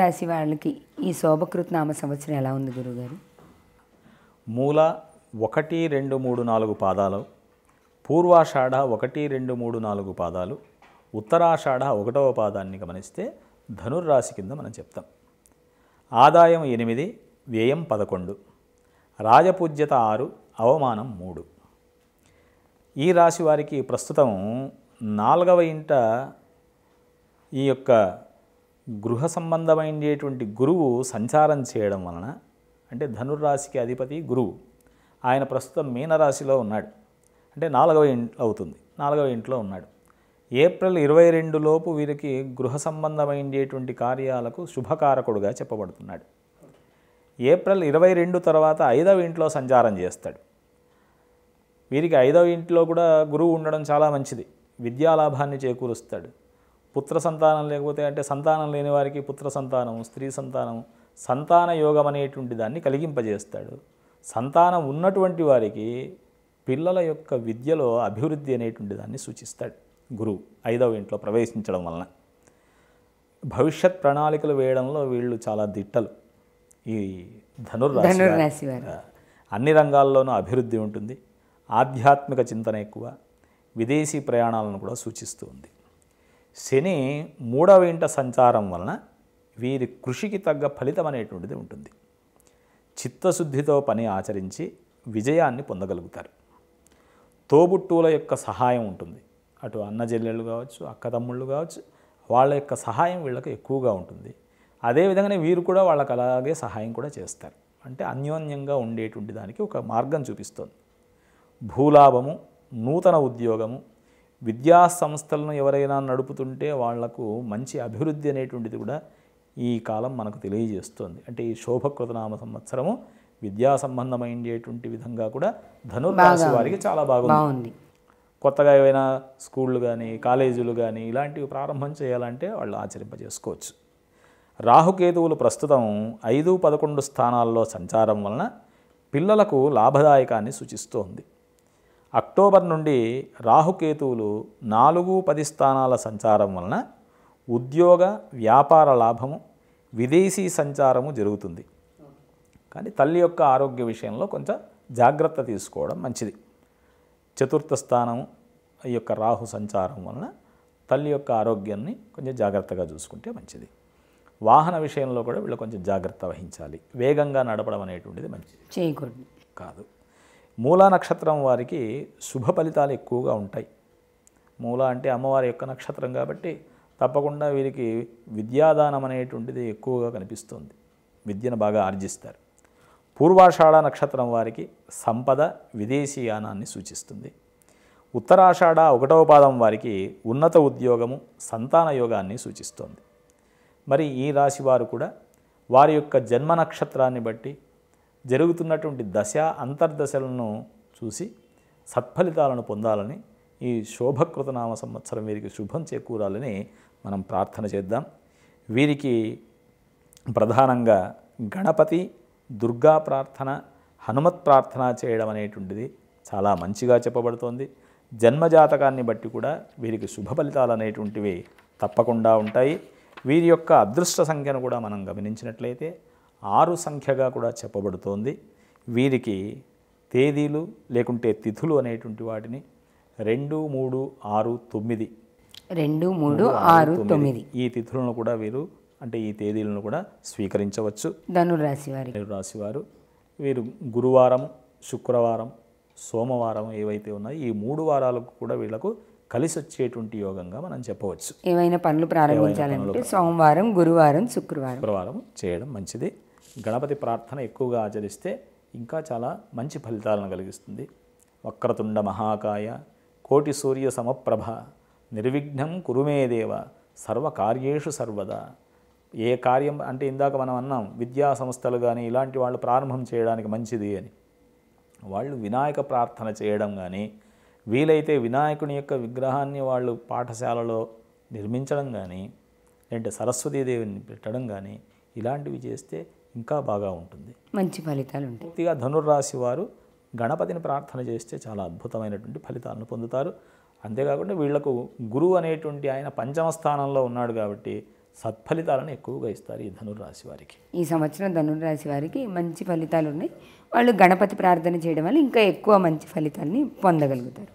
రాశి వాళ్ళకి ఈ శోభకృత్నామ సంవత్సరం ఎలా ఉంది గురుగారు మూల ఒకటి రెండు మూడు నాలుగు పాదాలు పూర్వాషాఢ ఒకటి రెండు మూడు నాలుగు పాదాలు ఉత్తరాషాఢ ఒకటవ పాదాన్ని గమనిస్తే ధనుర్రాశి కింద మనం చెప్తాం ఆదాయం ఎనిమిది వ్యయం పదకొండు రాజపూజ్యత ఆరు అవమానం మూడు ఈ రాశి వారికి ప్రస్తుతం నాలుగవ ఇంట ఈ యొక్క గృహ సంబంధమైనటువంటి గురువు సంచారం చేయడం వలన అంటే ధనుర్రాశికి అధిపతి గురువు ఆయన ప్రస్తుతం మీనరాశిలో ఉన్నాడు అంటే నాలుగవ ఇంట్లో అవుతుంది నాలుగవ ఇంట్లో ఉన్నాడు ఏప్రిల్ ఇరవై రెండు లోపు వీరికి గృహ సంబంధమైనటువంటి కార్యాలకు శుభకారకుడుగా చెప్పబడుతున్నాడు ఏప్రిల్ ఇరవై రెండు తర్వాత ఐదవ ఇంట్లో సంచారం చేస్తాడు వీరికి ఐదవ ఇంట్లో కూడా గురువు ఉండడం చాలా మంచిది విద్యాలాభాన్ని చేకూరుస్తాడు పుత్ర సంతానం లేకపోతే అంటే సంతానం లేని వారికి పుత్ర సంతానం స్త్రీ సంతానం సంతాన యోగం అనేటువంటి దాన్ని కలిగింపజేస్తాడు సంతానం ఉన్నటువంటి వారికి పిల్లల యొక్క విద్యలో అభివృద్ధి అనేటువంటి దాన్ని సూచిస్తాడు గురువు ఐదవ ఇంట్లో ప్రవేశించడం వలన భవిష్యత్ ప్రణాళికలు వేయడంలో వీళ్ళు చాలా దిట్టలు ఈ ధనుర్రాశి అన్ని రంగాల్లోనూ అభివృద్ధి ఉంటుంది ఆధ్యాత్మిక చింతన ఎక్కువ విదేశీ ప్రయాణాలను కూడా సూచిస్తూ ఉంది శని మూడవ ఇంట సంచారం వలన వీరి కృషికి తగ్గ ఫలితం అనేటువంటిది ఉంటుంది చిత్తశుద్ధితో పని ఆచరించి విజయాన్ని పొందగలుగుతారు తోబుట్టువుల యొక్క సహాయం ఉంటుంది అటు అన్న జల్లెళ్ళు కావచ్చు అక్క తమ్ముళ్ళు కావచ్చు వాళ్ళ యొక్క సహాయం వీళ్ళకి ఎక్కువగా ఉంటుంది అదేవిధంగానే వీరు కూడా వాళ్ళకి అలాగే సహాయం కూడా చేస్తారు అంటే అన్యోన్యంగా ఉండేటువంటి దానికి ఒక మార్గం చూపిస్తుంది భూలాభము నూతన ఉద్యోగము విద్యా సంస్థలను ఎవరైనా నడుపుతుంటే వాళ్లకు మంచి అభివృద్ధి అనేటువంటిది కూడా ఈ కాలం మనకు తెలియజేస్తుంది అంటే ఈ శోభకృతనామ సంవత్సరము విద్యా సంబంధమైనటువంటి విధంగా కూడా ధనుర్రాశి వారికి చాలా బాగుంది కొత్తగా ఏవైనా స్కూళ్ళు కానీ కాలేజీలు కానీ ఇలాంటివి ప్రారంభం చేయాలంటే వాళ్ళు ఆచరింపజేసుకోవచ్చు రాహుకేతువులు ప్రస్తుతం ఐదు పదకొండు స్థానాల్లో సంచారం వలన పిల్లలకు లాభదాయకాన్ని సూచిస్తోంది అక్టోబర్ నుండి రాహుకేతువులు నాలుగు పది స్థానాల సంచారం వలన ఉద్యోగ వ్యాపార లాభము విదేశీ సంచారము జరుగుతుంది కానీ తల్లి యొక్క ఆరోగ్య విషయంలో కొంచెం జాగ్రత్త తీసుకోవడం మంచిది చతుర్థ స్థానము ఈ యొక్క రాహు సంచారం వలన తల్లి యొక్క ఆరోగ్యాన్ని కొంచెం జాగ్రత్తగా చూసుకుంటే మంచిది వాహన విషయంలో కూడా వీళ్ళు కొంచెం జాగ్రత్త వహించాలి వేగంగా నడపడం అనేటువంటిది మంచిది చేయకూడదు కాదు మూలా నక్షత్రం వారికి శుభ ఫలితాలు ఎక్కువగా ఉంటాయి మూల అంటే అమ్మవారి యొక్క నక్షత్రం కాబట్టి తప్పకుండా వీరికి విద్యాదానం అనేటువంటిది ఎక్కువగా కనిపిస్తుంది విద్యను బాగా ఆర్జిస్తారు పూర్వాషాఢ నక్షత్రం వారికి సంపద విదేశీయానాన్ని సూచిస్తుంది ఉత్తరాషాఢ ఒకటవ పాదం వారికి ఉన్నత ఉద్యోగము సంతాన యోగాన్ని సూచిస్తుంది మరి ఈ రాశి వారు కూడా వారి యొక్క జన్మ నక్షత్రాన్ని బట్టి జరుగుతున్నటువంటి దశ అంతర్దశలను చూసి సత్ఫలితాలను పొందాలని ఈ శోభకృతనామ సంవత్సరం వీరికి శుభం చేకూరాలని మనం ప్రార్థన చేద్దాం వీరికి ప్రధానంగా గణపతి దుర్గా ప్రార్థన హనుమత్ ప్రార్థన చేయడం అనేటువంటిది చాలా మంచిగా చెప్పబడుతోంది జన్మజాతకాన్ని బట్టి కూడా వీరికి శుభ ఫలితాలు అనేటువంటివి తప్పకుండా ఉంటాయి వీరి యొక్క అదృష్ట సంఖ్యను కూడా మనం గమనించినట్లయితే ఆరు సంఖ్యగా కూడా చెప్పబడుతోంది వీరికి తేదీలు లేకుంటే తిథులు అనేటువంటి వాటిని రెండు మూడు ఆరు తొమ్మిది రెండు మూడు ఆరు తొమ్మిది ఈ తిథులను కూడా వీరు అంటే ఈ తేదీలను కూడా స్వీకరించవచ్చు ధనురాశి వారి రాశి వారు వీరు గురువారం శుక్రవారం సోమవారం ఏవైతే ఉన్నాయో ఈ మూడు వారాలకు కూడా వీళ్ళకు కలిసి వచ్చేటువంటి యోగంగా మనం చెప్పవచ్చు ఏవైనా పనులు ప్రారంభించాలంటే సోమవారం గురువారం శుక్రవారం శుక్రవారం చేయడం మంచిది గణపతి ప్రార్థన ఎక్కువగా ఆచరిస్తే ఇంకా చాలా మంచి ఫలితాలను కలిగిస్తుంది వక్రతుండ మహాకాయ కోటి సూర్య సమప్రభ నిర్విఘ్నం కురుమేదేవ సర్వకార్యేషు సర్వదా ఏ కార్యం అంటే ఇందాక మనం అన్నాం విద్యా సంస్థలు కానీ ఇలాంటి వాళ్ళు ప్రారంభం చేయడానికి మంచిది అని వాళ్ళు వినాయక ప్రార్థన చేయడం కానీ వీలైతే వినాయకుని యొక్క విగ్రహాన్ని వాళ్ళు పాఠశాలలో నిర్మించడం కానీ లేదంటే సరస్వతీదేవిని పెట్టడం కానీ ఇలాంటివి చేస్తే ఇంకా బాగా ఉంటుంది మంచి ఫలితాలు ఉంటాయి పూర్తిగా ధనుర్రాశి వారు గణపతిని ప్రార్థన చేస్తే చాలా అద్భుతమైనటువంటి ఫలితాలను పొందుతారు అంతేకాకుండా వీళ్లకు గురువు అనేటువంటి ఆయన పంచమ స్థానంలో ఉన్నాడు కాబట్టి సత్ఫలితాలను ఎక్కువగా ఇస్తారు ఈ ధనుర్రాశి వారికి ఈ సంవత్సరం ధనుర్రాశి వారికి మంచి ఫలితాలు ఉన్నాయి వాళ్ళు గణపతి ప్రార్థన చేయడం వల్ల ఇంకా ఎక్కువ మంచి ఫలితాలని పొందగలుగుతారు